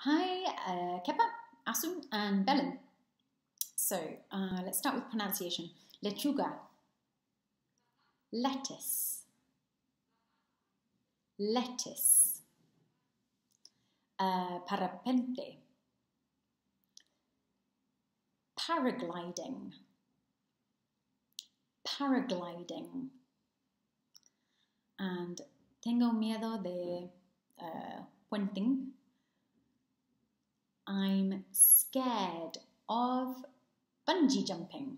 Hi, uh, Kepa, Asun, and Belen. So uh, let's start with pronunciation. Lechuga, lettuce, lettuce, uh, parapente, paragliding, paragliding, and tengo miedo de uh, puenting I'm scared of bungee jumping.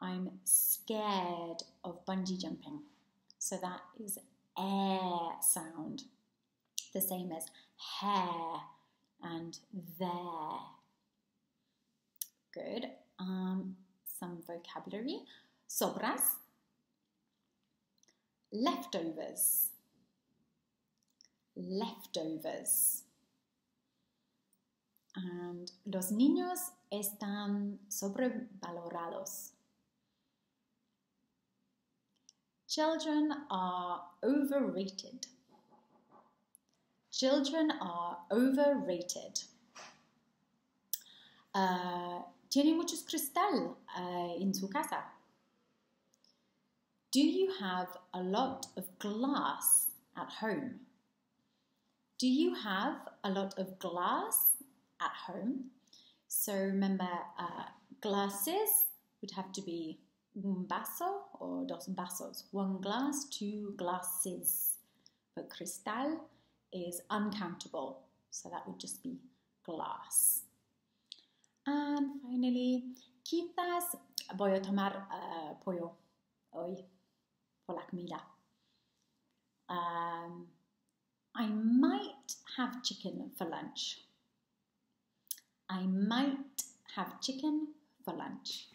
I'm scared of bungee jumping. So that is air sound. The same as hair and there. Good. Um, some vocabulary. Sobras. Leftovers. Leftovers. And los niños están sobrevalorados. Children are overrated. Children are overrated. Uh, ¿Tiene muchos cristal uh, en su casa? Do you have a lot of glass at home? Do you have a lot of glass at home. So remember, uh, glasses would have to be un vaso or dos vasos, one glass, two glasses. But cristal is uncountable, so that would just be glass. And finally, quizás voy a tomar uh, pollo hoy por la comida. Um, I might have chicken for lunch. I might have chicken for lunch.